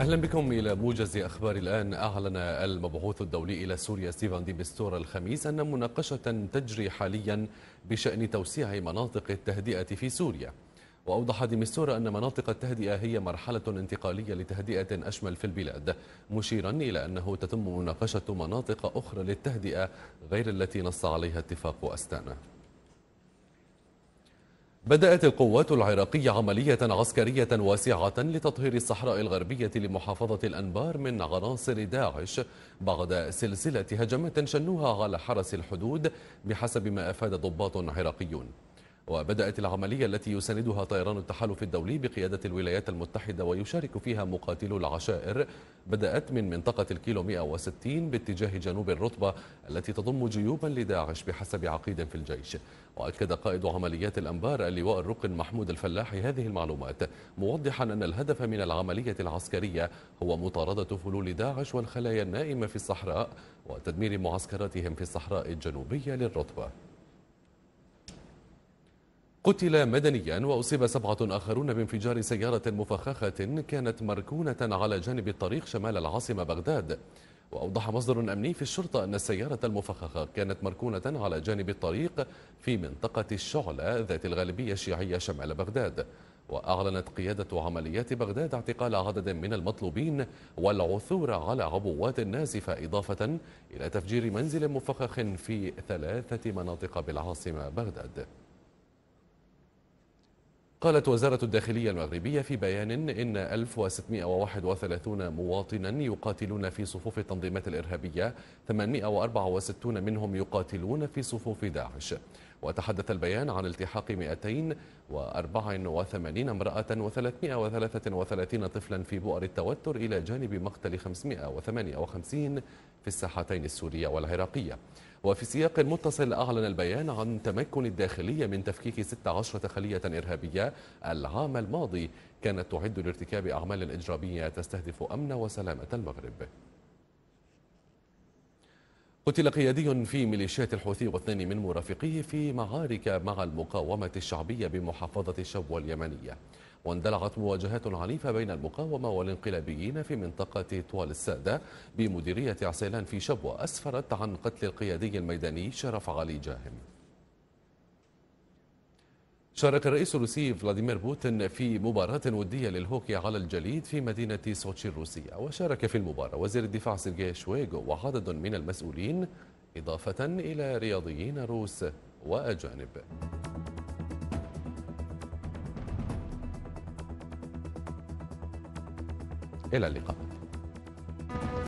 أهلا بكم إلى موجز أخبار الآن أعلن المبعوث الدولي إلى سوريا ستيفان دي بستور الخميس أن مناقشة تجري حاليا بشأن توسيع مناطق التهدئة في سوريا وأوضح ديمستور أن مناطق التهدئة هي مرحلة انتقالية لتهدئة أشمل في البلاد مشيرا إلى أنه تتم مناقشة مناطق أخرى للتهدئة غير التي نص عليها اتفاق أستانا بدأت القوات العراقية عملية عسكرية واسعة لتطهير الصحراء الغربية لمحافظة الأنبار من عناصر داعش بعد سلسلة هجمات شنوها على حرس الحدود بحسب ما أفاد ضباط عراقيون وبدأت العملية التي يساندها طيران التحالف الدولي بقيادة الولايات المتحدة ويشارك فيها مقاتلو العشائر بدأت من منطقة الكيلو 160 باتجاه جنوب الرطبة التي تضم جيوبا لداعش بحسب عقيد في الجيش وأكد قائد عمليات الأنبار اللواء الركن محمود الفلاح هذه المعلومات موضحا أن الهدف من العملية العسكرية هو مطاردة فلول داعش والخلايا النائمة في الصحراء وتدمير معسكراتهم في الصحراء الجنوبية للرطبة قتل مدنيا وأصيب سبعة آخرون بانفجار سيارة مفخخة كانت مركونة على جانب الطريق شمال العاصمة بغداد وأوضح مصدر أمني في الشرطة أن السيارة المفخخة كانت مركونة على جانب الطريق في منطقة الشعلة ذات الغالبية الشيعية شمال بغداد وأعلنت قيادة عمليات بغداد اعتقال عدد من المطلوبين والعثور على عبوات نازفة إضافة إلى تفجير منزل مفخخ في ثلاثة مناطق بالعاصمة بغداد قالت وزارة الداخلية المغربية في بيان إن 1631 مواطنا يقاتلون في صفوف التنظيمات الإرهابية 864 منهم يقاتلون في صفوف داعش وتحدث البيان عن التحاق 284 امرأة و333 طفلا في بؤر التوتر إلى جانب مقتل 558 في الساحتين السورية والعراقية وفي سياق متصل أعلن البيان عن تمكن الداخلية من تفكيك 16 خلية إرهابية العام الماضي كانت تعد لارتكاب أعمال إجرامية تستهدف أمن وسلامة المغرب قتل قيادي في ميليشيات الحوثي واثنين من مرافقيه في معارك مع المقاومة الشعبية بمحافظة شبوة اليمنية واندلعت مواجهات عنيفة بين المقاومة والانقلابيين في منطقة طوال السادة بمديرية عسيلان في شبوة أسفرت عن قتل القيادي الميداني شرف علي جاهم شارك الرئيس الروسي فلاديمير بوتين في مباراة ودية للهوكي على الجليد في مدينة سوتشي الروسية وشارك في المباراة وزير الدفاع سيرجي شويغو وعدد من المسؤولين إضافة إلى رياضيين روس وأجانب إلى اللقاء